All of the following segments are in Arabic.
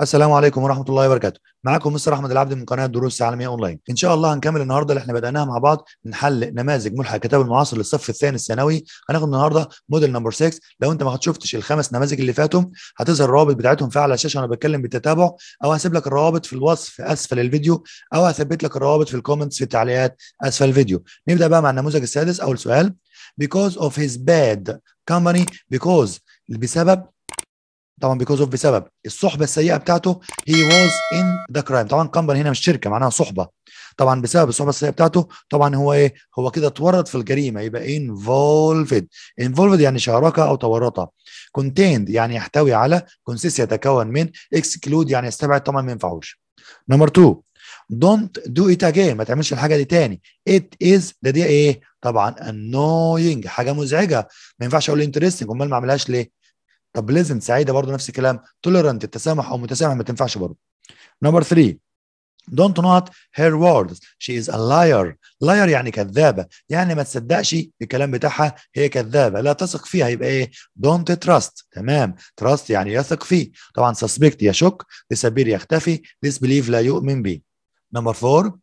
السلام عليكم ورحمه الله وبركاته معاكم مستر احمد العبد من قناه دروس عالميه اونلاين ان شاء الله هنكمل النهارده اللي احنا بداناها مع بعض بنحل نماذج ملحق الكتاب المعاصر للصف الثاني الثانوي هناخد النهارده موديل نمبر 6 لو انت ما شفتش الخمس نماذج اللي فاتوا هتظهر الروابط بتاعتهم في على الشاشه وانا بتكلم بالتتابع او هسيب لك الروابط في الوصف اسفل الفيديو او هثبت لك الروابط في الكومنتس في التعليقات اسفل الفيديو نبدا بقى مع النموذج السادس اول سؤال because of his bad company because بسبب طبعا بيكوز اوف بسبب الصحبه السيئه بتاعته هي واز ان ذا كرايم طبعا كمبر هنا مش شركه معناها صحبه طبعا بسبب الصحبه السيئه بتاعته طبعا هو ايه هو كده اتورط في الجريمه يبقى انفولفد انفولفد يعني شاركه او تورطه كونتيند يعني يحتوي على كونسيست يتكون من اكسكلود يعني يستبعد طبعا ما ينفعوش نمبر 2 دونت دو ات again ما تعملش الحاجه دي تاني ات از ده دي ايه طبعا انوينج حاجه مزعجه ما ينفعش اقول انترستنج امال ما اعملهاش ليه طب ليزنت سعيده برضه نفس الكلام توليرنت التسامح او متسامح ما تنفعش برضه نمبر 3 دونت نوت هير words شي از ا لاير لاير يعني كذابه يعني ما تصدقش الكلام بتاعها هي كذابه لا تثق فيها يبقى ايه دونت trust تمام trust يعني يثق فيه طبعا سسبكت يشك disappear يختفي ديسبليف لا يؤمن به نمبر 4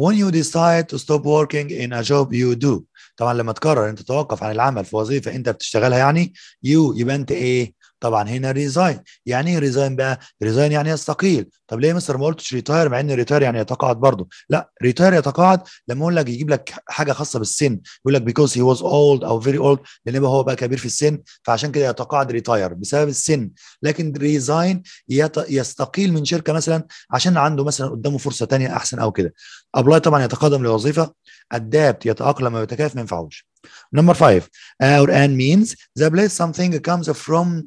when you decide to stop working in a job you do طبعا لما تقرر انت تتوقف عن العمل في وظيفه انت بتشتغلها يعني you يبقى انت ايه طبعا هنا ريزاين يعني ايه ريزاين بقى ريزاين يعني يستقيل طب ليه مستر ما قلتش ريتاير مع ان ريتاير يعني يتقاعد برضه لا ريتاير يتقاعد لما اقول لك يجيب لك حاجه خاصه بالسن يقول لك بيكوز هي واز اولد او فيري اولد لان هو بقى كبير في السن فعشان كده يتقاعد ريتاير بسبب السن لكن ريزاين يستقيل من شركه مثلا عشان عنده مثلا قدامه فرصه ثانيه احسن او كده ابلاي طبعا يتقدم لوظيفه ادابت يتاقلم ويتكيف ما ينفعوش نمبر 5 اور ان مينز ذا بليس سمثينج كمز فروم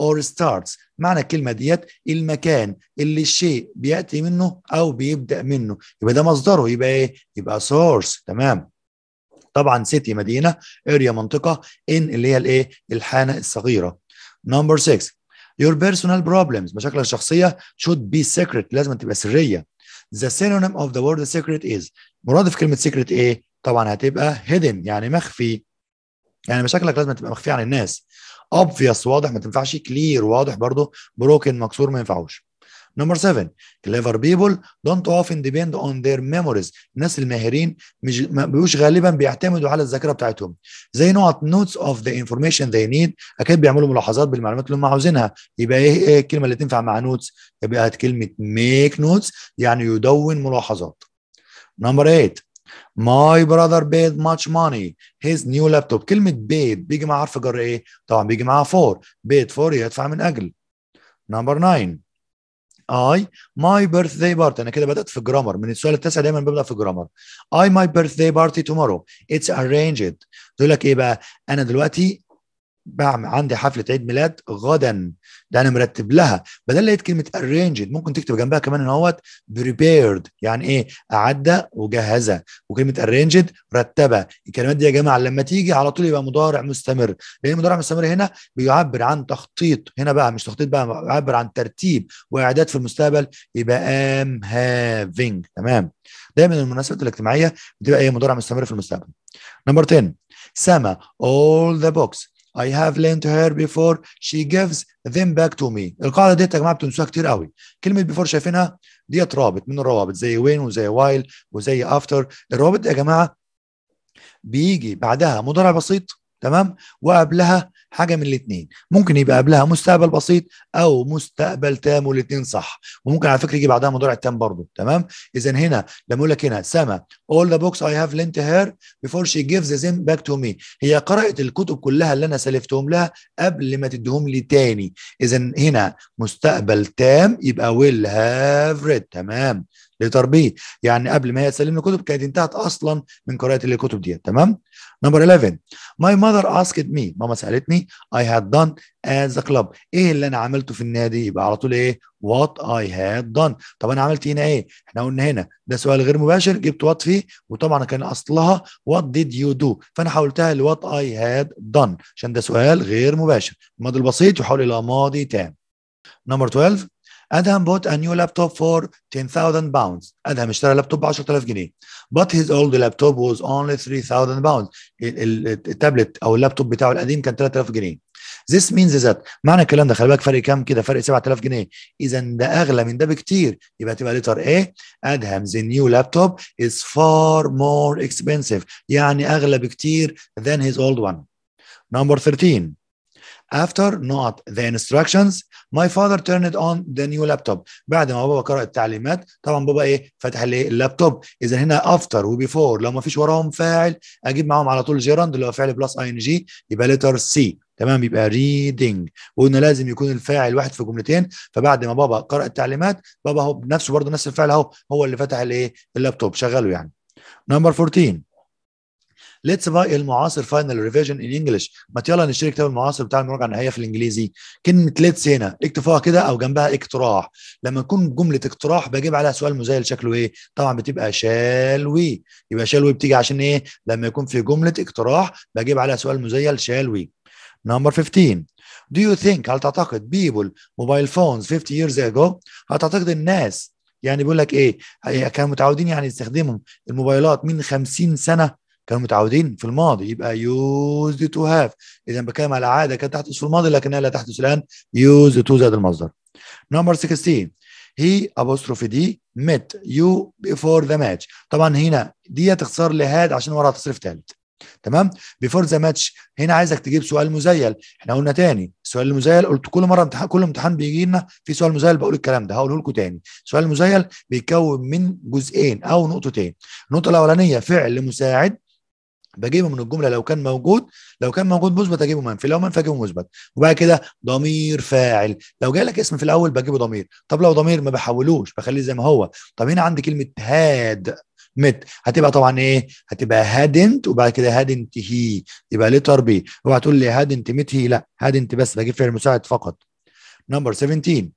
or starts معنى الكلمة ديت المكان اللي الشيء بيأتي منه أو بيبدأ منه يبقى ده مصدره يبقى إيه؟ يبقى source تمام طبعا سيتي مدينة اريا منطقة ان اللي هي الايه؟ الحانة الصغيرة نمبر 6 your personal problems مشاكلك الشخصية should be secret لازم تبقى سرية the synonym of the word secret is مرادف كلمة secret ايه؟ طبعا هتبقى hidden يعني مخفي يعني مشاكلك لازم تبقى مخفية عن الناس اوبفيس واضح ما تنفعش كلير واضح برضه بروكن مكسور ما ينفعوش نمبر 7 كليفر بيبل دونت اوفن ديبند اون ذير ميموريز الناس الماهرين مش ما بيبقوش غالبا بيعتمدوا على الذاكره بتاعتهم زي نقط نوتس اوف ذا انفورميشن they نيد اكيد بيعملوا ملاحظات بالمعلومات اللي هم عاوزينها يبقى ايه, إيه الكلمه اللي تنفع مع نوتس يبقى كلمه ميك نوتس يعني يدون ملاحظات نمبر 8 ماي براذر بيد ماتش ماني هيز نيو لابتوب كلمه بيد بيجي مع حرف جر ايه طبعا بيجي معاه فور بيد فور يدفع من اجل نمبر 9 اي ماي بيرث داي بارتي انا كده بدات في جرامر من السؤال التاسع دايما ببدا في جرامر اي ماي بيرث داي بارتي تومورو اتس ارينجد تقول لك ايه بقى انا دلوقتي بعمل عندي حفله عيد ميلاد غدا ده انا مرتب لها بدل لقيت كلمه arranged ممكن تكتب جنبها كمان ان هوت prepared يعني ايه اعدى وجهزه وكلمه arranged مرتبه الكلمات دي يا جماعه لما تيجي على طول يبقى مضارع مستمر لان مضارع مستمر هنا بيعبر عن تخطيط هنا بقى مش تخطيط بقى بيعبر عن ترتيب واعداد في المستقبل يبقى am having تمام دايما المناسبات الاجتماعيه بتبقى ايه مضارع مستمر في المستقبل نمبر 10 سما all the books I have lent her before she gives them back to me القاعدة دي يا جماعة بتنسوها كتير قوي كلمة before شايفينها ديت رابط من الروابط زي when وزي while وزي after الروابط يا جماعة بيجي بعدها مضارع بسيط تمام وقبلها حاجه من الاثنين ممكن يبقى قبلها مستقبل بسيط او مستقبل تام والاثنين صح وممكن على فكره يجي بعدها مضارع التام برضه تمام اذا هنا لما يقول لك هنا سما all the books I have lent her before she gives them back to me هي قرأت الكتب كلها اللي انا سلفتهم لها قبل ما تديهم لي تاني اذا هنا مستقبل تام يبقى will have read تمام لتربيه يعني قبل ما هي تسلم الكتب كانت انتهت اصلا من قراءه الكتب دي تمام نمبر 11 ماي ماذر اسكت مي ماما سألتني اي هاد دان از ا كلوب ايه اللي انا عملته في النادي يبقى على طول ايه وات اي هاد دان طب انا عملت هنا ايه احنا قلنا هنا ده سؤال غير مباشر جبت وات فيه وطبعا كان اصلها وات ديد يو دو فانا حولتها لوات اي هاد دان عشان ده سؤال غير مباشر الماضي البسيط يحول الى ماضي تام نمبر 12 Adam bought a new laptop for 10,000 pounds. أدهم اشترى لابتوب ب 10000 جنيه. But his old laptop was only 3,000 pounds. التابلت أو اللابتوب بتاعه القديم كان 3000 جنيه. This means that معنى الكلام ده خلي بالك فرق كام كده فرق 7000 جنيه إذا ده أغلى من ده بكتير يبقى تبقى لتر A أدهم the new laptop is far more expensive يعني أغلى بكتير than his old one. Number 13 After not the instructions my father turned on the new laptop بعد ما بابا قرأ التعليمات طبعا بابا ايه فتح الايه اللابتوب اذا هنا after وبيفور لو ما فيش وراهم فاعل اجيب معاهم على طول جيراند اللي هو فعل بلس اي ان جي يبقى letter C. تمام يبقى ريدنج وقلنا لازم يكون الفاعل واحد في جملتين فبعد ما بابا قرأ التعليمات بابا هو بنفسه برضه نفس الفعل اهو هو اللي فتح الايه اللابتوب شغله يعني نمبر 14 ليتس باي المعاصر فاينل ريفيجن ان انجلش ما يلا نشتري كتاب المعاصر بتاع المراجعه النهائيه في الانجليزي كلمه ليتس هنا اكتفاها كده او جنبها اقتراح لما تكون جمله اقتراح بجيب عليها سؤال مزايل شكله ايه طبعا بتبقى شالوي يبقى شالوي بتيجي عشان ايه لما يكون في جمله اقتراح بجيب عليها سؤال مزيل شالوي نمبر 15 Do you think هل تعتقد people mobile phones 50 years ago هل تعتقد الناس يعني بيقول لك ايه كانوا متعودين يعني يستخدموا الموبايلات من 50 سنه كانوا متعودين في الماضي يبقى يوز تو هاف اذا بتكلم على عاده كانت تحدث في الماضي لكنها لا تحدث الان يوز تو زائد المصدر نمبر 16 هي apostrophe دي مت يو بيفور ذا ماتش طبعا هنا دي اختصار لهاد عشان وراها تصريف ثالث تمام بيفور ذا ماتش هنا عايزك تجيب سؤال مزيل احنا قلنا تاني السؤال المزيل قلت كل مره امتحان كل امتحان بيجي لنا في سؤال مزيل بقول الكلام ده هقوله لكم تاني السؤال المزيل بيتكون من جزئين او نقطتين النقطه الاولانيه فعل مساعد بجيبه من الجمله لو كان موجود لو كان موجود مثبت اجيبه منفي لو منفي اجيبه مثبت وبعد كده ضمير فاعل لو جاي لك اسم في الاول بجيبه ضمير طب لو ضمير ما بحولوش بخليه زي ما هو طب هنا عندي كلمه هاد مت هتبقى طبعا ايه هتبقى هادنت وبعد كده هادنت هي يبقى لتر بي اوعى تقول لي هادنت مت هي لا هادنت بس بجيب فعل مساعد فقط نمبر 17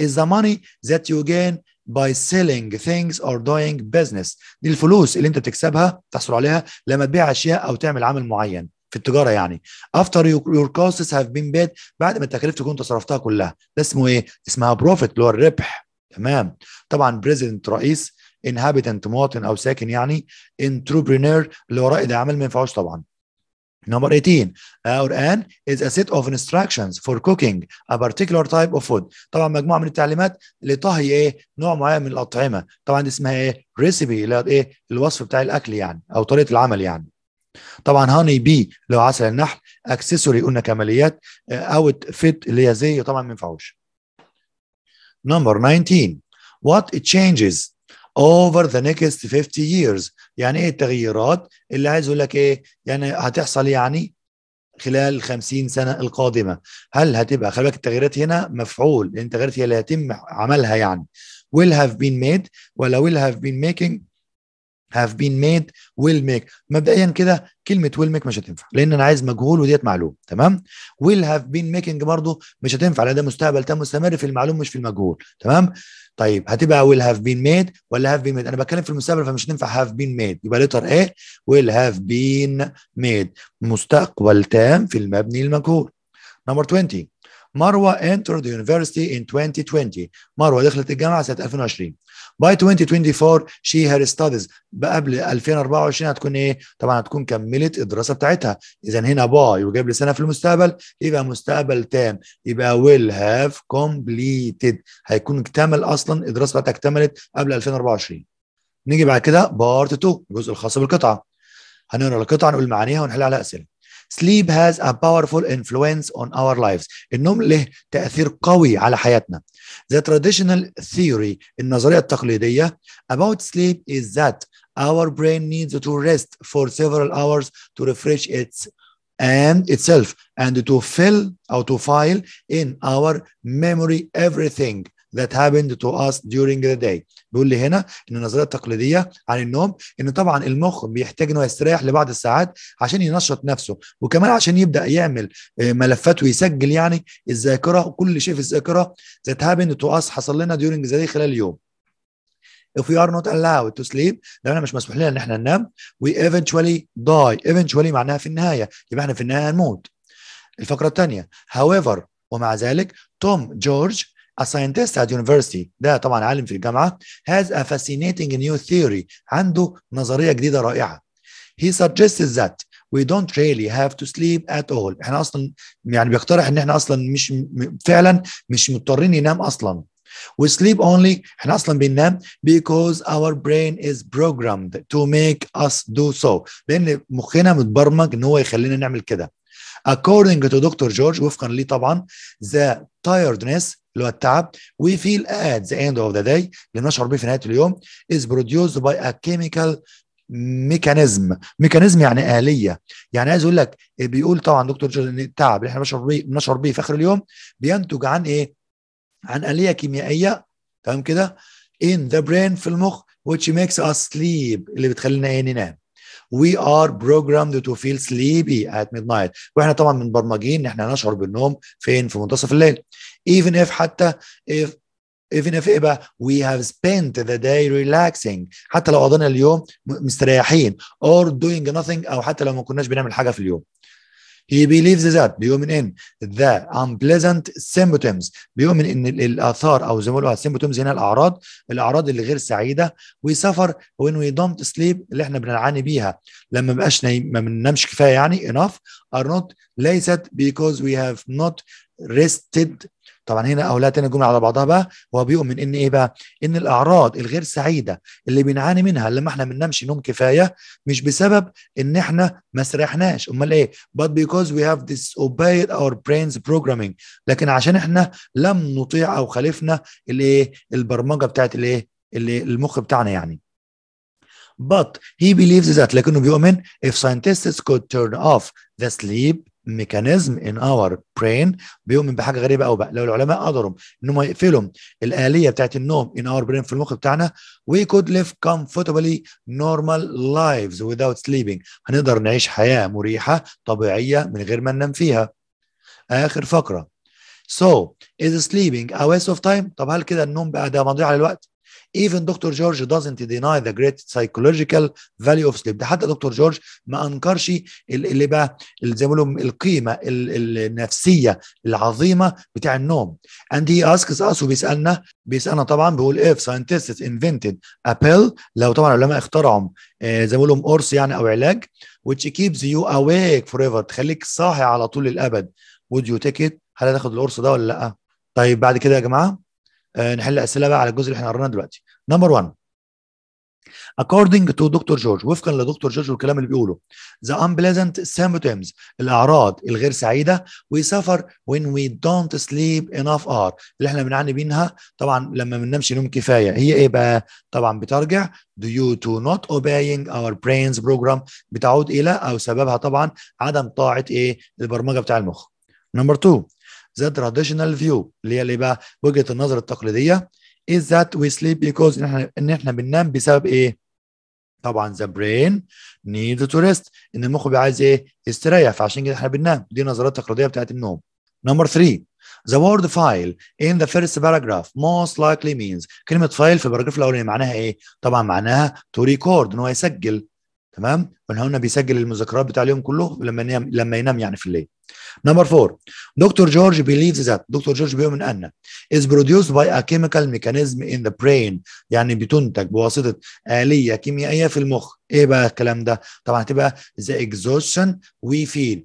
is the money that you gain by selling things or doing business دي الفلوس اللي انت بتكسبها تحصل عليها لما تبيع اشياء او تعمل عمل معين في التجاره يعني after your costs have been paid بعد ما التكاليف تكون انت صرفتها كلها ده اسمه ايه اسمها بروفيت اللي هو الربح تمام طبعا بريزيدنت رئيس انهابيتنت مواطن او ساكن يعني انتربرينور اللي هو رائد اعمال ما ينفعوش طبعا Number 18, Quran is a set of instructions for cooking a particular type of food. طبعا مجموعة من التعليمات لطهي ايه نوع معين من الأطعمة. طبعا دي اسمها ايه ريسيبي اللي ايه الوصف بتاع الأكل يعني أو طريقة العمل يعني. طبعا هاني بي اللي هو عسل النحل، اكسسوري قلنا كماليات، آه، اوت فيت اللي هي زي طبعا ما ينفعوش. Number 19, what changes over the next 50 years يعني ايه التغييرات اللي عايز اقول لك ايه يعني هتحصل يعني خلال 50 سنه القادمه هل هتبقى خلي بالك التغييرات هنا مفعول لان التغييرات هي اللي هيتم عملها يعني will have been made ولا will have been making هاف بين ميد ويل ميك مبدئيا كده كلمه ويل ميك مش هتنفع لان انا عايز مجهول وديت معلوم تمام ويل هاف بين ميكنج برضه مش هتنفع لان ده مستقبل تام مستمر في المعلوم مش في المجهول تمام طيب هتبقى ويل هاف بين ميد ولا هاف بين ميد انا بتكلم في المستقبل فمش هتنفع هاف بين ميد يبقى ليتر ايه ويل هاف بين ميد مستقبل تام في المبني المجهول نمبر 20 مروه entered the university in 2020 مروه دخلت الجامعه سنه 2020 by 2024 she had studies بقبل 2024 هتكون ايه طبعا هتكون كملت الدراسه بتاعتها اذا هنا باي وجاب لي سنه في المستقبل يبقى مستقبل تام يبقى will have completed هيكون اكتمل اصلا الدراسه بتاعتها اكتملت قبل 2024 نيجي بعد كده بارت 2 الجزء الخاص بالقطعه هنقرا القطعه نقول معانيها ونحل عليها اسئله sleep has a powerful influence on our lives النوم له تأثير قوي على حياتنا the traditional theory النظرية التقليدية about sleep is that our brain needs to rest for several hours to refresh its and itself and to fill or to file in our memory everything that happened to us during the day بيقول لي هنا ان النظريه التقليديه عن النوم ان طبعا المخ بيحتاج انه يستريح لبعض الساعات عشان ينشط نفسه وكمان عشان يبدا يعمل آه، ملفات ويسجل يعني الذاكره وكل شيء في الذاكره that happened to us حصل لنا during the day خلال اليوم if we are not allowed to sleep لو احنا مش مسموح لنا ان احنا ننام we eventually die eventually معناها في النهايه يبقى احنا في النهايه هنموت الفقره الثانيه however ومع ذلك توم جورج A scientist at university ده طبعا عالم في الجامعة has a fascinating new theory عنده نظرية جديدة رائعة he suggests that we don't really have to sleep at all احنا اصلا يعني بيقترح ان احنا اصلا مش فعلا مش مضطرين ننام اصلا we sleep only احنا اصلا بننام because our brain is programmed to make us do so لان مخنا متبرمج ان هو يخلينا نعمل كده according to دكتور جورج وفقا ليه طبعا the tiredness اللي هو التعب وي فيل ات ذا اند اوف ذا داي اللي نشعر به في نهايه اليوم از produced باي ا كيميكال ميكانيزم ميكانيزم يعني آلية يعني عايز اقول لك بيقول طبعا دكتور جوز ان التعب اللي احنا بنشعر بيه بنشعر بيه في اخر اليوم بينتج عن ايه عن آلية كيميائية تمام كده ان ذا برين في المخ which makes us sleep اللي بتخلينا ايه ننام وي ار بروجرامد تو فيل سليبي ات ميد نايت واحنا طبعا مبرمجين ان احنا هنشعر بالنوم فين في منتصف الليل even if حتى if even if ايه بقى we have spent the day relaxing حتى لو قضينا اليوم مستريحين or doing nothing او حتى لو ما كناش بنعمل حاجه في اليوم He believes that بيؤمن ان the unpleasant symptoms بيؤمن ان الاثار او زي ما بيقولوا symptoms هنا الاعراض الاعراض اللي غير سعيده we suffer when we don't sleep اللي احنا بنعاني بيها لما مبقاش نايم ما بننامش كفايه يعني enough are not ليست because we have not rested طبعا هنا او لا تاني جمله على بعضها بقى هو بيؤمن ان ايه بقى ان الاعراض الغير سعيده اللي بنعاني منها لما احنا بننامش نوم كفايه مش بسبب ان احنا ما سرحناش امال ايه but because we have disobeyed our brain's programming لكن عشان احنا لم نطيع او خالفنا الايه البرمجه بتاعت الايه المخ بتاعنا يعني But he believes that لكنه بيؤمن if scientists could turn off the sleep ميكانيزم ان اور برين بيؤمن بحاجه غريبه قوي بقى لو العلماء قدروا ان هم يقفلوا الاليه بتاعت النوم ان اور برين في المخ بتاعنا وي كود ليف كومفورتابلي نورمال لايفز without سليبنج هنقدر نعيش حياه مريحه طبيعيه من غير ما ننام فيها اخر فقره سو از سليبنج ا ويست اوف تايم طب هل كده النوم بقى ده مضيعة للوقت؟ even دكتور جورج doesn't deny the great psychological value of sleep ده حتى دكتور جورج ما انكرش اللي بقى اللي زي ما بيقولوا القيمه النفسيه العظيمه بتاع النوم and he asks us وبيسالنا بيسالنا طبعا بيقول if scientists invented a pill لو طبعا العلماء اخترعوا آه، زي ما بيقولوا قرص يعني او علاج which keeps you awake forever تخليك صاحي على طول الابد would you take it هل هتاخد القرص ده ولا لا طيب بعد كده يا جماعه آه، نحل اسئله بقى على الجزء اللي احنا قريناه دلوقتي نمبر 1 according to دكتور جورج وفقا لدكتور جورج والكلام اللي بيقوله the unpleasant symptoms الاعراض الغير سعيده we suffer when we don't sleep enough are اللي احنا بنعاني منها طبعا لما ما بننامش نوم كفايه هي ايه بقى طبعا بترجع due to not obeying our brain's program بتعود الى او سببها طبعا عدم طاعه ايه البرمجه بتاع المخ نمبر 2 the traditional view اللي هي اللي بقى وجهه النظر التقليديه is that we sleep because ان احنا ان احنا بننام بسبب ايه؟ طبعا the brain needs to rest ان المخ بيبقى عايز ايه؟ يستريح فعشان كده احنا بننام دي نظريات تقليديه بتاعت النوم. نمبر 3 The word file in the first paragraph most likely means كلمة فايل في البراجراف الأولاني معناها إيه؟ طبعا معناها to record إن هو يسجل تمام؟ قلنا هنا بيسجل المذكرات بتاع اليوم كله لما ينام لما ينام يعني في الليل. Number four, Dr. George believes that Dr. George بيؤمن أن is produced by a chemical mechanism in the brain يعني بتنتج بواسطة آلية كيميائية في المخ إيه بقى الكلام ده؟ طبعا هتبقى the exhaustion we feel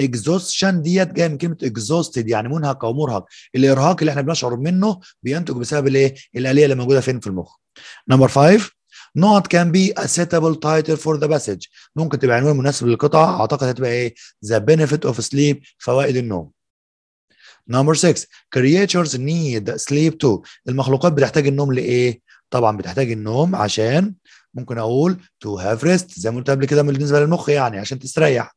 exhaustion ديت جايه من كلمه exhausted يعني منهك او مرهق الارهاق اللي احنا بنشعر منه بينتج بسبب الايه الاليه اللي موجوده فين في المخ نمبر 5 not can be a suitable title for the passage ممكن تبقى عنوان مناسب للقطعه اعتقد هتبقى ايه the benefit of sleep فوائد النوم Number 6 creatures need sleep too المخلوقات بتحتاج النوم لإيه؟ طبعا بتحتاج النوم عشان ممكن أقول to have rest زي ما قلت قبل كده بالنسبة للمخ يعني عشان تستريح.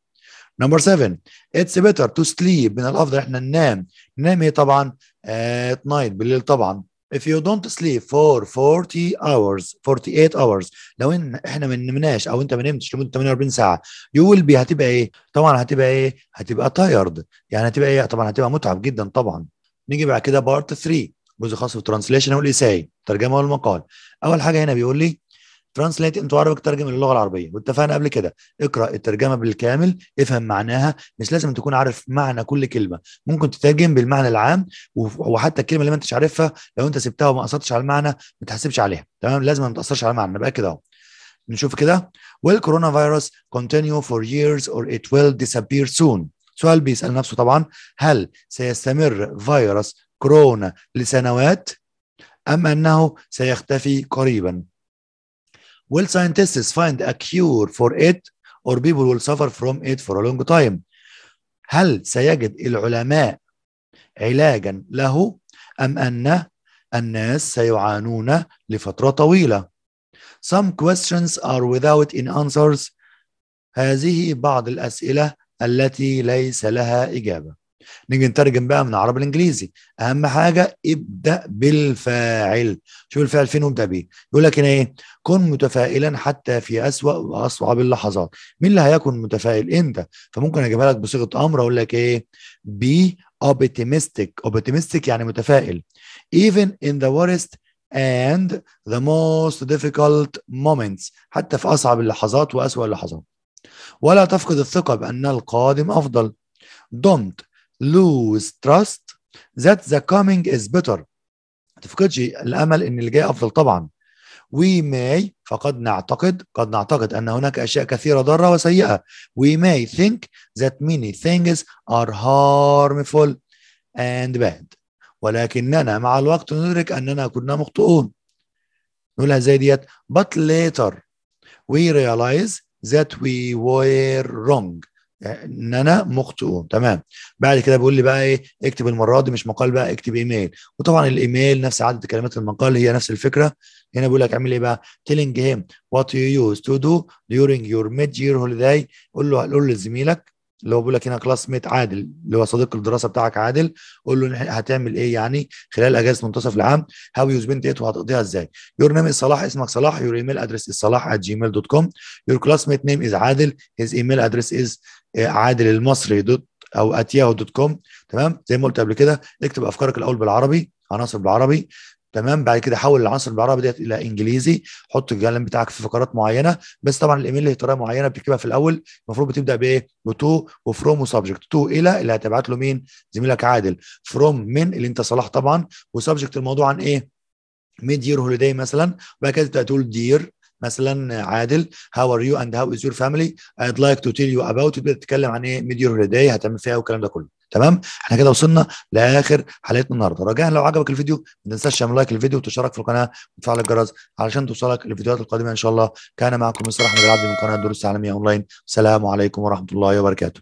Number 7 it's better to sleep من الأفضل إحنا ننام ننام إيه طبعا؟ آه، at night بالليل طبعا. if you don't sleep for 40 hours 48 hours لو ان احنا ما نمناش او انت ما نمتش لمده 48 ساعه يو will be هتبقى ايه؟ طبعا هتبقى ايه؟ هتبقى tired يعني هتبقى ايه؟ طبعا هتبقى متعب جدا طبعا نيجي بعد كده بارت 3 جزء خاص بالترانسليشن او إيه الاساي الترجمه والمقال اول حاجه هنا بيقول لي ترانسليت انتو عربي ترجم اللغه العربيه واتفقنا قبل كده اقرا الترجمه بالكامل افهم معناها مش لازم تكون عارف معنى كل كلمه ممكن تترجم بالمعنى العام وحتى الكلمه اللي ما انتش عارفها لو انت سبتها وما قصرتش على المعنى ما تحسبش عليها تمام لازم ما تاثرش على المعنى نبقى كده اهو نشوف كده will coronavirus continue for years or it will disappear soon سؤال بيسال نفسه طبعا هل سيستمر فيروس كورونا لسنوات ام انه سيختفي قريبا will scientists find a cure for it or people will suffer from it for a long time هل سيجد العلماء علاجا له أم أن الناس سيعانون لفترة طويلة Some questions are without in answers هذه بعض الأسئلة التي ليس لها إجابة نيجي نترجم بقى من عربي لانجليزي اهم حاجه ابدا بالفاعل شوف الفعل فين وابدا بيه يقول لك هنا ايه كن متفائلا حتى في اسوا واصعب اللحظات مين اللي هيكون متفائل انت فممكن اجيبها لك بصيغه امر اقول لك ايه بي اوبتيمستيك اوبتيمستيك يعني متفائل even in the worst and the most difficult moments حتى في أصعب اللحظات وأسوأ اللحظات ولا تفقد الثقة بأن القادم أفضل don't lose trust that the coming is better ما تفقدش الامل ان اللي جاي افضل طبعا we may فقد نعتقد قد نعتقد أن هناك أشياء كثيرة ضارة وسيئة we may think that many things are harmful and bad ولكننا مع الوقت ندرك أننا كنا مخطئون نقولها زي ديت but later we realize that we were wrong ان انا مخطئ تمام بعد كده بيقول لي بقى ايه اكتب المره دي مش مقال بقى اكتب ايميل وطبعا الايميل نفس عدد كلمات المقال هي نفس الفكره هنا بيقول لك اعمل ايه بقى تيلينج هيم وات يو يوز تو دو ديورينج يور ميد يير هوليداي قول له قول لزميلك اللي هو بيقول لك هنا كلاس ميت عادل اللي هو صديق الدراسه بتاعك عادل قول له هتعمل ايه يعني خلال اجازه منتصف العام هاو يو سبيند ات وهتقضيها ازاي يور نيم از صلاح اسمك صلاح يور ايميل ادرس از صلاح ات جيميل دوت كوم يور كلاس ميت نيم از عادل هيز ايميل ادرس از عادل المصري دوت او ات ياهو دوت كوم تمام زي ما قلت قبل كده اكتب افكارك الاول بالعربي عناصر بالعربي تمام بعد كده حول العنصر بالعربي ديت الى انجليزي حط الكلام بتاعك في فقرات معينه بس طبعا الايميل له طريقه معينه بتكتبها في الاول المفروض بتبدا بايه بتو وفروم وسبجكت تو الى اللي هتبعت له مين زميلك عادل فروم من اللي انت صلاح طبعا وسبجكت الموضوع عن ايه ميد يير هوليداي مثلا وبعد كده تبدا تقول دير مثلا عادل هاو ار يو اند هاو از يور فاميلي ايد لايك تو تيل يو اباوت تبدا تتكلم عن ايه ميد يور هوليداي هتعمل فيها إيه؟ والكلام ده كله تمام احنا كده وصلنا لاخر حلقتنا النهارده رجاء لو عجبك الفيديو ما تنساش تعمل لايك للفيديو وتشترك في القناه وتفعل الجرس علشان توصلك الفيديوهات القادمه ان شاء الله كان معكم مصطفى احمد العبد من قناه دروس عالميه اونلاين السلام عليكم ورحمه الله وبركاته